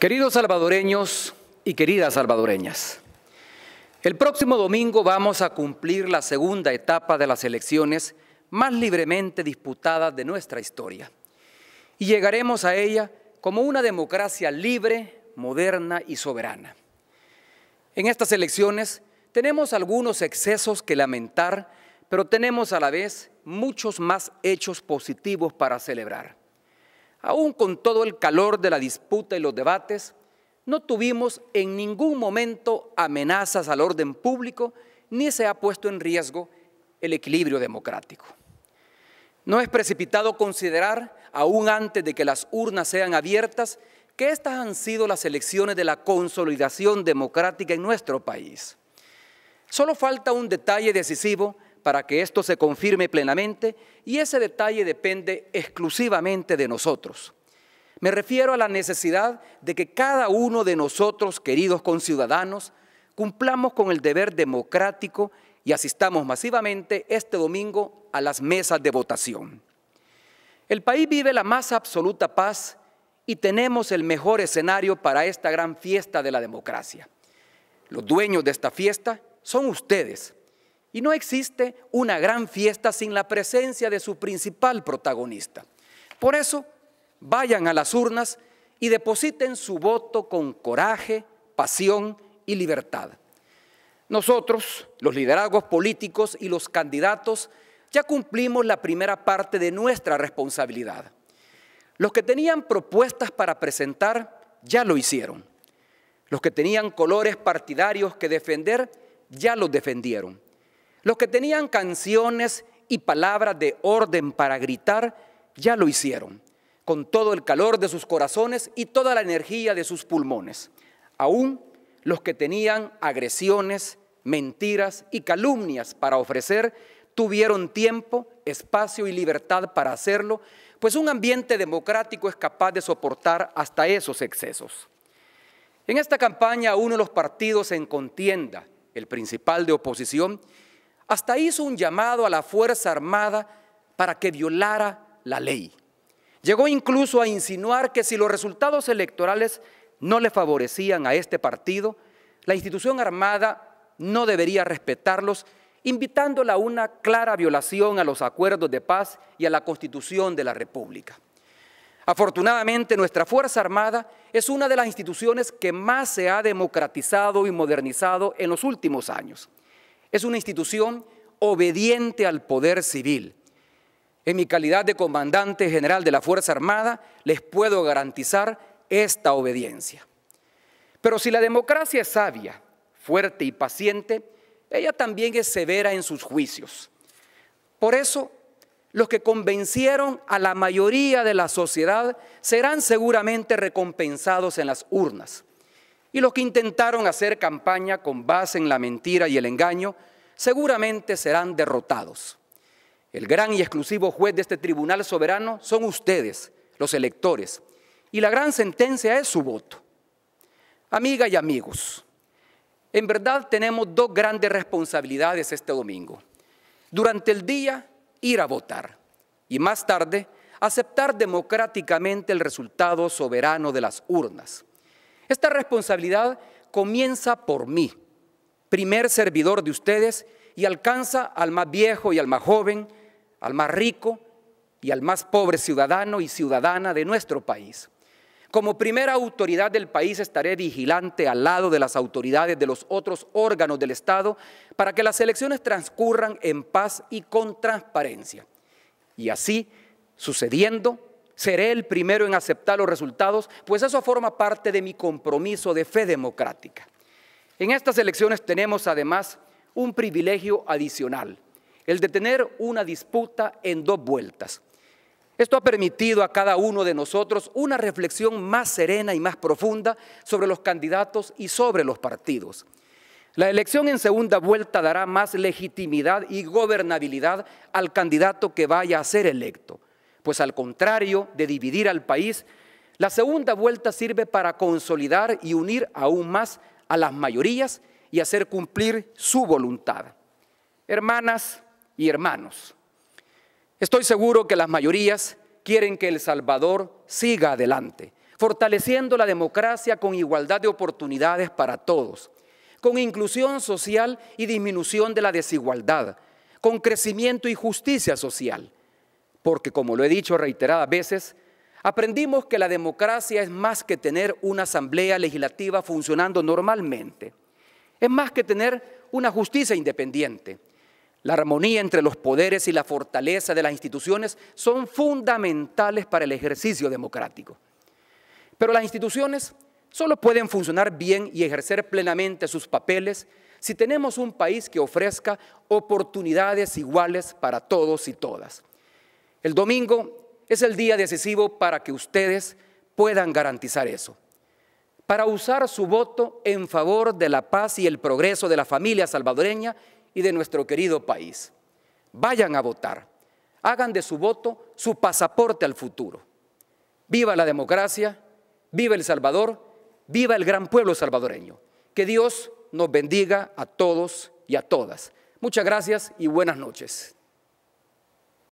Queridos salvadoreños y queridas salvadoreñas, el próximo domingo vamos a cumplir la segunda etapa de las elecciones más libremente disputadas de nuestra historia y llegaremos a ella como una democracia libre, moderna y soberana. En estas elecciones tenemos algunos excesos que lamentar, pero tenemos a la vez muchos más hechos positivos para celebrar aún con todo el calor de la disputa y los debates, no tuvimos en ningún momento amenazas al orden público ni se ha puesto en riesgo el equilibrio democrático. No es precipitado considerar, aún antes de que las urnas sean abiertas, que estas han sido las elecciones de la consolidación democrática en nuestro país. Solo falta un detalle decisivo para que esto se confirme plenamente y ese detalle depende exclusivamente de nosotros. Me refiero a la necesidad de que cada uno de nosotros, queridos conciudadanos, cumplamos con el deber democrático y asistamos masivamente este domingo a las mesas de votación. El país vive la más absoluta paz y tenemos el mejor escenario para esta gran fiesta de la democracia. Los dueños de esta fiesta son ustedes, y no existe una gran fiesta sin la presencia de su principal protagonista. Por eso, vayan a las urnas y depositen su voto con coraje, pasión y libertad. Nosotros, los liderazgos políticos y los candidatos, ya cumplimos la primera parte de nuestra responsabilidad. Los que tenían propuestas para presentar ya lo hicieron. Los que tenían colores partidarios que defender ya los defendieron. Los que tenían canciones y palabras de orden para gritar, ya lo hicieron, con todo el calor de sus corazones y toda la energía de sus pulmones. Aún los que tenían agresiones, mentiras y calumnias para ofrecer, tuvieron tiempo, espacio y libertad para hacerlo, pues un ambiente democrático es capaz de soportar hasta esos excesos. En esta campaña, uno de los partidos en contienda, el principal de oposición, hasta hizo un llamado a la Fuerza Armada para que violara la ley. Llegó incluso a insinuar que si los resultados electorales no le favorecían a este partido, la institución armada no debería respetarlos, invitándola a una clara violación a los acuerdos de paz y a la constitución de la República. Afortunadamente, nuestra Fuerza Armada es una de las instituciones que más se ha democratizado y modernizado en los últimos años. Es una institución obediente al poder civil. En mi calidad de comandante general de la Fuerza Armada, les puedo garantizar esta obediencia. Pero si la democracia es sabia, fuerte y paciente, ella también es severa en sus juicios. Por eso, los que convencieron a la mayoría de la sociedad serán seguramente recompensados en las urnas y los que intentaron hacer campaña con base en la mentira y el engaño seguramente serán derrotados. El gran y exclusivo juez de este tribunal soberano son ustedes, los electores, y la gran sentencia es su voto. Amiga y amigos, en verdad tenemos dos grandes responsabilidades este domingo. Durante el día, ir a votar y más tarde, aceptar democráticamente el resultado soberano de las urnas. Esta responsabilidad comienza por mí, primer servidor de ustedes, y alcanza al más viejo y al más joven, al más rico y al más pobre ciudadano y ciudadana de nuestro país. Como primera autoridad del país estaré vigilante al lado de las autoridades de los otros órganos del Estado para que las elecciones transcurran en paz y con transparencia. Y así, sucediendo, seré el primero en aceptar los resultados, pues eso forma parte de mi compromiso de fe democrática. En estas elecciones tenemos además un privilegio adicional, el de tener una disputa en dos vueltas. Esto ha permitido a cada uno de nosotros una reflexión más serena y más profunda sobre los candidatos y sobre los partidos. La elección en segunda vuelta dará más legitimidad y gobernabilidad al candidato que vaya a ser electo pues al contrario de dividir al país, la segunda vuelta sirve para consolidar y unir aún más a las mayorías y hacer cumplir su voluntad. Hermanas y hermanos, estoy seguro que las mayorías quieren que El Salvador siga adelante, fortaleciendo la democracia con igualdad de oportunidades para todos, con inclusión social y disminución de la desigualdad, con crecimiento y justicia social porque como lo he dicho reiteradas veces, aprendimos que la democracia es más que tener una asamblea legislativa funcionando normalmente. Es más que tener una justicia independiente. La armonía entre los poderes y la fortaleza de las instituciones son fundamentales para el ejercicio democrático. Pero las instituciones solo pueden funcionar bien y ejercer plenamente sus papeles si tenemos un país que ofrezca oportunidades iguales para todos y todas. El domingo es el día decisivo para que ustedes puedan garantizar eso, para usar su voto en favor de la paz y el progreso de la familia salvadoreña y de nuestro querido país. Vayan a votar, hagan de su voto su pasaporte al futuro. Viva la democracia, viva El Salvador, viva el gran pueblo salvadoreño. Que Dios nos bendiga a todos y a todas. Muchas gracias y buenas noches.